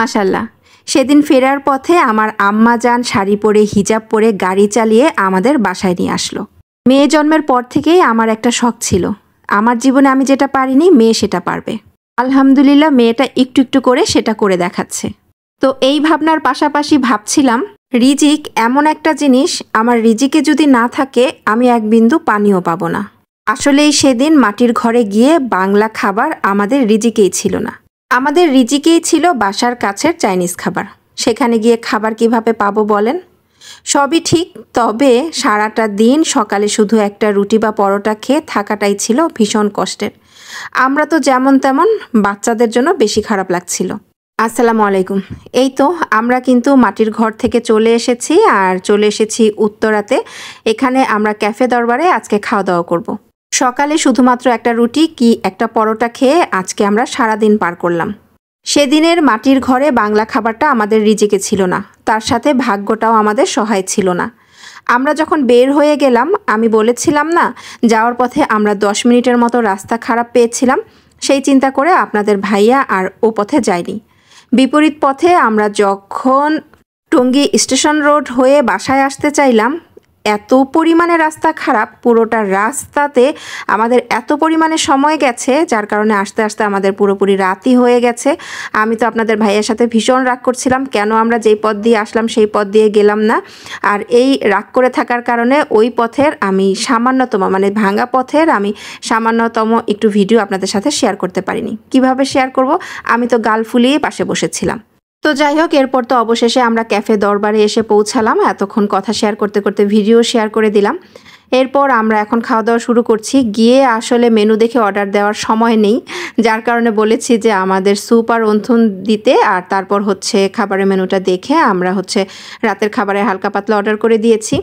মাসাল্লাহ সেদিন ফেরার পথে আমার আম্মা যান শাড়ি পরে হিজাব পরে গাড়ি চালিয়ে আমাদের বাসায় নিয়ে আসলো মেয়ে জন্মের পর থেকেই আমার একটা শখ ছিল আমার জীবনে আমি যেটা পারিনি মেয়ে সেটা পারবে আলহামদুলিল্লাহ মেয়েটা একটু একটু করে সেটা করে দেখাচ্ছে তো এই ভাবনার পাশাপাশি ভাবছিলাম রিজিক এমন একটা জিনিস আমার রিজিকে যদি না থাকে আমি এক বিন্দু পানিও পাবো না আসলেই সেদিন মাটির ঘরে গিয়ে বাংলা খাবার আমাদের রিজিকেই ছিল না আমাদের রিজিকেই ছিল বাসার কাছের চাইনিজ খাবার সেখানে গিয়ে খাবার কিভাবে পাবো বলেন সবই ঠিক তবে সারাটা দিন সকালে শুধু একটা রুটি বা পরোটা খেয়ে থাকাটাই ছিল ভীষণ কষ্টের আমরা তো যেমন তেমন বাচ্চাদের জন্য বেশি খারাপ লাগছিল আসসালামু আলাইকুম এই তো আমরা কিন্তু মাটির ঘর থেকে চলে এসেছি আর চলে এসেছি উত্তরাতে এখানে আমরা ক্যাফে দরবারে আজকে খাওয়া দাওয়া করবো সকালে শুধুমাত্র একটা রুটি কি একটা পরোটা খেয়ে আজকে আমরা সারা দিন পার করলাম সেদিনের মাটির ঘরে বাংলা খাবারটা আমাদের রিজিকে ছিল না তার সাথে ভাগ্যটাও আমাদের সহায় ছিল না আমরা যখন বের হয়ে গেলাম আমি বলেছিলাম না যাওয়ার পথে আমরা দশ মিনিটের মতো রাস্তা খারাপ পেয়েছিলাম সেই চিন্তা করে আপনাদের ভাইয়া আর ও পথে যায়নি বিপরীত পথে আমরা যখন টঙ্গী স্টেশন রোড হয়ে বাসায় আসতে চাইলাম এত পরিমাণে রাস্তা খারাপ পুরোটা রাস্তাতে আমাদের এত পরিমাণে সময় গেছে যার কারণে আস্তে আস্তে আমাদের পুরোপুরি রাতই হয়ে গেছে আমি তো আপনাদের ভাইয়ের সাথে ভীষণ রাগ করছিলাম কেন আমরা যেই পথ দিয়ে আসলাম সেই পথ দিয়ে গেলাম না আর এই রাগ করে থাকার কারণে ওই পথের আমি সামান্যতম মানে ভাঙা পথের আমি সামান্যতম একটু ভিডিও আপনাদের সাথে শেয়ার করতে পারিনি কিভাবে শেয়ার করব আমি তো গাল ফুলিয়ে পাশে বসেছিলাম তো যাই হোক এরপর তো অবশেষে আমরা ক্যাফে দরবারে এসে পৌঁছালাম এতক্ষণ কথা শেয়ার করতে করতে ভিডিও শেয়ার করে দিলাম এরপর আমরা এখন খাওয়া দাওয়া শুরু করছি গিয়ে আসলে মেনু দেখে অর্ডার দেওয়ার সময় নেই যার কারণে বলেছি যে আমাদের স্যুপ আর অন্থন দিতে আর তারপর হচ্ছে খাবারের মেনুটা দেখে আমরা হচ্ছে রাতের খাবারে হালকা পাতলা অর্ডার করে দিয়েছি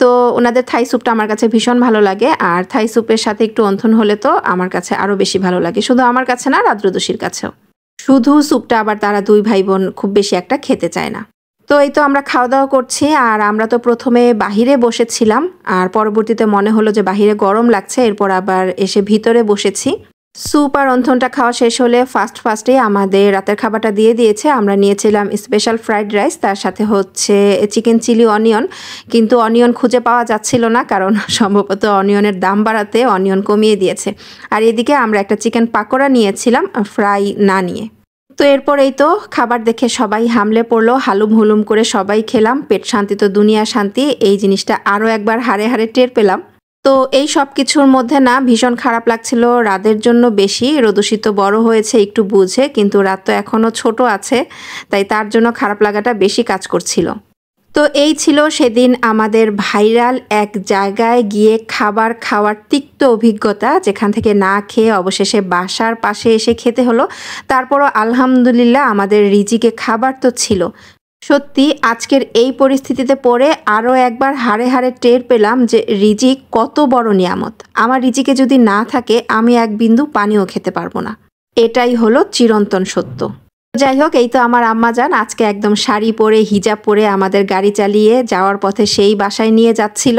তো ওনাদের থাই স্যুপটা আমার কাছে ভীষণ ভালো লাগে আর থাই স্যুপের সাথে একটু অন্থন হলে তো আমার কাছে আরও বেশি ভালো লাগে শুধু আমার কাছে না রাদ্রদোষীর কাছেও শুধু স্যুপটা আবার তারা দুই ভাই বোন খুব বেশি একটা খেতে চায় না তো এই তো আমরা খাওয়া দাওয়া করছি আর আমরা তো প্রথমে বাহিরে বসেছিলাম আর পরবর্তীতে মনে হলো যে বাহিরে গরম লাগছে এরপর আবার এসে ভিতরে বসেছি স্যুপ আর অন্থনটা খাওয়া শেষ হলে ফার্স্ট ফার্স্টে আমাদের রাতের খাবারটা দিয়ে দিয়েছে আমরা নিয়েছিলাম স্পেশাল ফ্রাইড রাইস তার সাথে হচ্ছে চিকেন চিলি অনিয়ন কিন্তু অনিয়ন খুঁজে পাওয়া যাচ্ছিল না কারণ সম্ভবত অনিয়নের দাম বাড়াতে অনিয়ন কমিয়ে দিয়েছে আর এদিকে আমরা একটা চিকেন পাকোড়া নিয়েছিলাম ফ্রাই না নিয়ে তো এরপরেই তো খাবার দেখে সবাই হামলে পড়লো হালুম হুলুম করে সবাই খেলাম পেট শান্তি তো দুনিয়া শান্তি এই জিনিসটা আরও একবার হারে হারে টের পেলাম তো এই সব কিছুর মধ্যে না ভীষণ খারাপ লাগছিল রাদের জন্য বেশি রদূষিত বড় হয়েছে একটু বুঝে কিন্তু রাত তো এখনও ছোট আছে তাই তার জন্য খারাপ লাগাটা বেশি কাজ করছিল তো এই ছিল সেদিন আমাদের ভাইরাল এক জায়গায় গিয়ে খাবার খাওয়ার তিক্ত অভিজ্ঞতা যেখান থেকে না খেয়ে অবশেষে বাসার পাশে এসে খেতে হলো তারপরও আলহামদুলিল্লাহ আমাদের রিজিকে খাবার তো ছিল সত্যি আজকের এই পরিস্থিতিতে পড়ে আরও একবার হাড়ে হাড়ে টের পেলাম যে রিজিক কত বড় নিয়ামত আমার রিজিকে যদি না থাকে আমি এক বিন্দু পানিও খেতে পারবো না এটাই হলো চিরন্তন সত্য যাই হোক এই তো আমার আম্মা যান আজকে একদম শাড়ি পরে হিজাব পরে আমাদের গাড়ি চালিয়ে যাওয়ার পথে সেই বাসায় নিয়ে যাচ্ছিল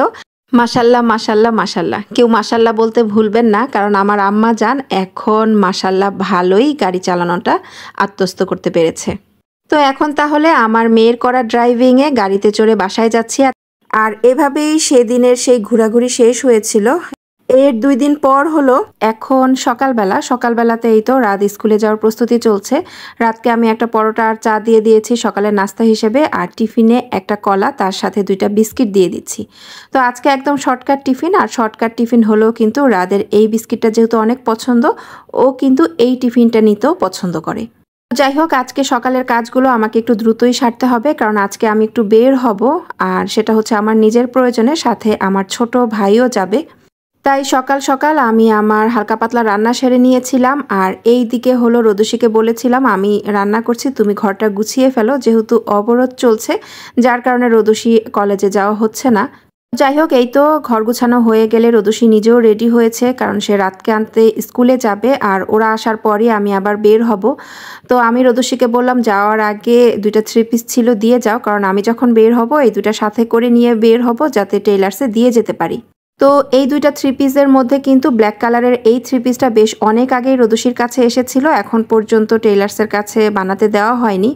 মাসাল্লাহ মাসাল্লাহ মাসাল্লাহ কেউ মাসাল্লাহ বলতে ভুলবেন না কারণ আমার আম্মা যান এখন মাসাল্লাহ ভালোই গাড়ি চালানোটা আত্মস্থ করতে পেরেছে তো এখন তাহলে আমার মেয়ের করা ড্রাইভিংয়ে গাড়িতে চড়ে বাসায় যাচ্ছি আর এভাবেই সেদিনের সেই ঘোরাঘুরি শেষ হয়েছিল এর দুই দিন পর হলো এখন সকালবেলা সকালবেলাতেই তো রাত স্কুলে যাওয়ার প্রস্তুতি চলছে রাতকে আমি একটা পরোটা আর চা দিয়ে দিয়েছি সকালে নাস্তা হিসেবে আর টিফিনে একটা কলা তার সাথে দুইটা বিস্কিট দিয়ে দিচ্ছি তো আজকে একদম শর্টকাট টিফিন আর শর্টকাট টিফিন হলো কিন্তু রাদের এই বিস্কিটটা যেহেতু অনেক পছন্দ ও কিন্তু এই টিফিনটা নিতেও পছন্দ করে যাই হোক আজকে সকালের কাজগুলো আমাকে একটু দ্রুতই সারতে হবে কারণ আজকে আমি একটু বের হব আর সেটা হচ্ছে আমার নিজের প্রয়োজনে সাথে আমার ছোট ভাইও যাবে তাই সকাল সকাল আমি আমার হালকা পাতলা রান্না সেরে নিয়েছিলাম আর এই দিকে হলো রদুষিকে বলেছিলাম আমি রান্না করছি তুমি ঘরটা গুছিয়ে ফেলো যেহেতু অবরোধ চলছে যার কারণে রদুষি কলেজে যাওয়া হচ্ছে না যাই হোক এই তো ঘর গুছানো হয়ে গেলে রদুষি নিজেও রেডি হয়েছে কারণ সে রাতকে আনতে স্কুলে যাবে আর ওরা আসার পরই আমি আবার বের হব তো আমি রদুষিকে বললাম যাওয়ার আগে দুইটা থ্রি পিস ছিল দিয়ে যাও কারণ আমি যখন বের হব এই দুটা সাথে করে নিয়ে বের হব যাতে টেইলার্সে দিয়ে যেতে পারি তো এই দুইটা থ্রি পিসের মধ্যে কিন্তু ব্ল্যাক কালারের এই থ্রি পিসটা বেশ অনেক আগেই রদুষির কাছে এসেছিল এখন পর্যন্ত টেইলার্সের কাছে বানাতে দেওয়া হয়নি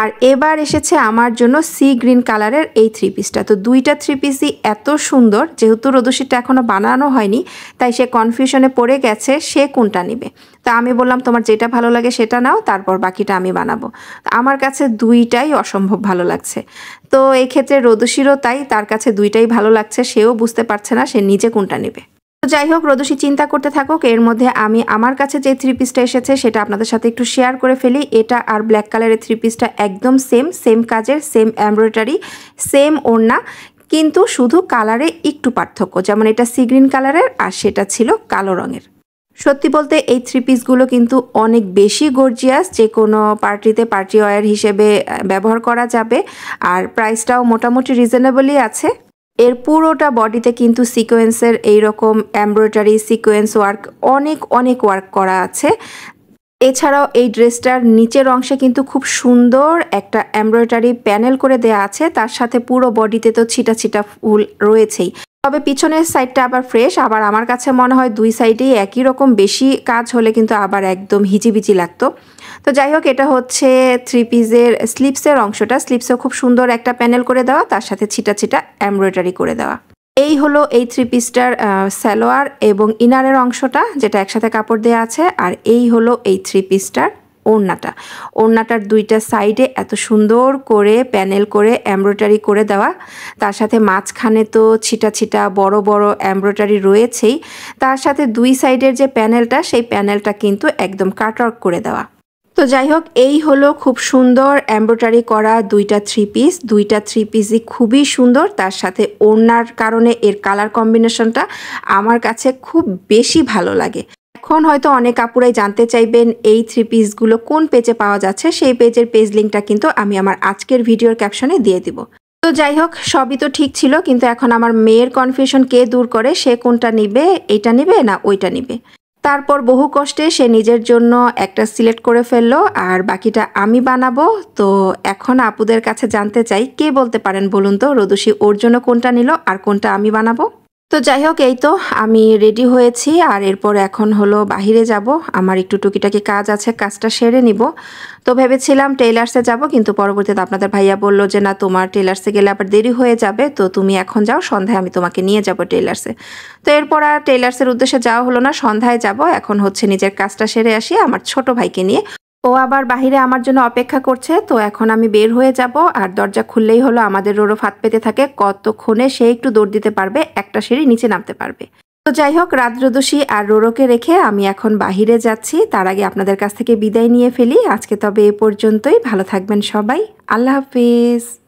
আর এবার এসেছে আমার জন্য সি গ্রিন কালারের এই থ্রি পিসটা তো দুইটা থ্রি পিসই এত সুন্দর যেহেতু রদুশিটা এখনও বানানো হয়নি তাই সে কনফিউশনে পড়ে গেছে সে কোনটা নেবে তা আমি বললাম তোমার যেটা ভালো লাগে সেটা নাও তারপর বাকিটা আমি বানাবো আমার কাছে দুইটাই অসম্ভব ভালো লাগছে তো এক্ষেত্রে রদুশিরও তাই তার কাছে দুইটাই ভালো লাগছে সেও বুঝতে পারছে না সে নিজে কোনটা নেবে যাই হোক রোদসী চিন্তা করতে থাকুক এর মধ্যে আমি আমার কাছে যে থ্রি পিসটা এসেছে সেটা আপনাদের সাথে একটু শেয়ার করে ফেলি এটা আর ব্ল্যাক কালারের থ্রি পিসটা একদম সেম সেম কাজের সেম এমব্রয়ডারি সেম ওড়না কিন্তু শুধু কালারে একটু পার্থক্য যেমন এটা সি গ্রিন কালারের আর সেটা ছিল কালো রঙের সত্যি বলতে এই থ্রি পিসগুলো কিন্তু অনেক বেশি গর্জিয়াস যে কোনো পার্টিতে পার্টি ওয়ার হিসেবে ব্যবহার করা যাবে আর প্রাইসটাও মোটামুটি রিজনেবলই আছে এর পুরোটা বডিতে কিন্তু সিকোয়েন্সের এইরকম এমব্রয়ডারি সিকোয়েন্স ওয়ার্ক অনেক অনেক ওয়ার্ক করা আছে এছাড়াও এই ড্রেসটার নিচের অংশে কিন্তু খুব সুন্দর একটা এমব্রয়ডারি প্যানেল করে দেয়া আছে তার সাথে পুরো বডিতে তো ছিটা ছিটা ফুল রয়েছেই তবে পিছনের সাইডটা আবার ফ্রেশ আবার আমার কাছে মনে হয় দুই সাইডেই একই রকম বেশি কাজ হলে কিন্তু আবার একদম হিজিবিজি লাগতো তো যাই হোক এটা হচ্ছে থ্রি পিসের স্লিপসের অংশটা স্লিপসেও খুব সুন্দর একটা প্যানেল করে দেওয়া তার সাথে ছিটা ছিটা এমব্রয়ডারি করে দেওয়া এই হলো এই থ্রি পিসটার স্যালোয়ার এবং ইনারের অংশটা যেটা একসাথে কাপড় দেওয়া আছে আর এই হলো এই থ্রি পিসটার ওড়নাটা ওড়নাটার দুইটা সাইডে এত সুন্দর করে প্যানেল করে এমব্রয়ডারি করে দেওয়া তার সাথে মাঝখানে তো ছিটা ছিটা বড় বড় এমব্রয়ডারি রয়েছেই তার সাথে দুই সাইডের যে প্যানেলটা সেই প্যানেলটা কিন্তু একদম কাটওয়ার্ক করে দেওয়া তো যাই হোক এই হলো খুব সুন্দর এমব্রয়ডারি করা দুইটা থ্রি পিস দুইটা থ্রি পিসই খুবই সুন্দর তার সাথে ওড়নার কারণে এর কালার কম্বিনেশনটা আমার কাছে খুব বেশি ভালো লাগে এখন হয়তো অনেক আপুরাই জানতে চাইবেন এই থ্রি পিসগুলো কোন পেজে পাওয়া যাচ্ছে সেই পেজের পেজ লিঙ্কটা কিন্তু আমি আমার আজকের ভিডিওর ক্যাপশনে দিয়ে দিব তো যাই হোক সবই তো ঠিক ছিল কিন্তু এখন আমার মেয়ের কনফিউশন কে দূর করে সে কোনটা নিবে এটা নিবে না ওইটা নিবে তারপর বহু কষ্টে সে নিজের জন্য একটা সিলেক্ট করে ফেললো আর বাকিটা আমি বানাবো তো এখন আপুদের কাছে জানতে চাই কে বলতে পারেন বলুন তো রদুষি ওর জন্য কোনটা নিল আর কোনটা আমি বানাবো তো যাই হোক এই তো আমি রেডি হয়েছি আর এরপর এখন হলো বাহিরে যাব আমার একটু টুকিটাকি কাজ আছে কাজটা সেরে নিব তো ভেবেছিলাম টেলার্সে যাব কিন্তু পরবর্তীতে আপনাদের ভাইয়া বলল যে না তোমার টেলার্সে গেলে আবার দেরি হয়ে যাবে তো তুমি এখন যাও সন্ধ্যায় আমি তোমাকে নিয়ে যাব টেলার্সে তো এরপর আর টেলার্সের উদ্দেশ্যে যাওয়া হলো না সন্ধ্যায় যাব এখন হচ্ছে নিজের কাজটা সেরে আসি আমার ছোট ভাইকে নিয়ে ও আবার বাহিরে আমার জন্য অপেক্ষা করছে তো এখন আমি বের হয়ে যাব আর দরজা খুললেই হলো আমাদের ওরও ফাঁদ পেতে থাকে কতক্ষণে সে একটু দৌড় দিতে পারবে একটা সিঁড়ি নিচে নামতে পারবে তো যাই হোক রাত্রদোষী আর রোরোকে রেখে আমি এখন বাহিরে যাচ্ছি তার আগে আপনাদের কাছ থেকে বিদায় নিয়ে ফেলি আজকে তবে এ পর্যন্তই ভালো থাকবেন সবাই আল্লাহ হাফিজ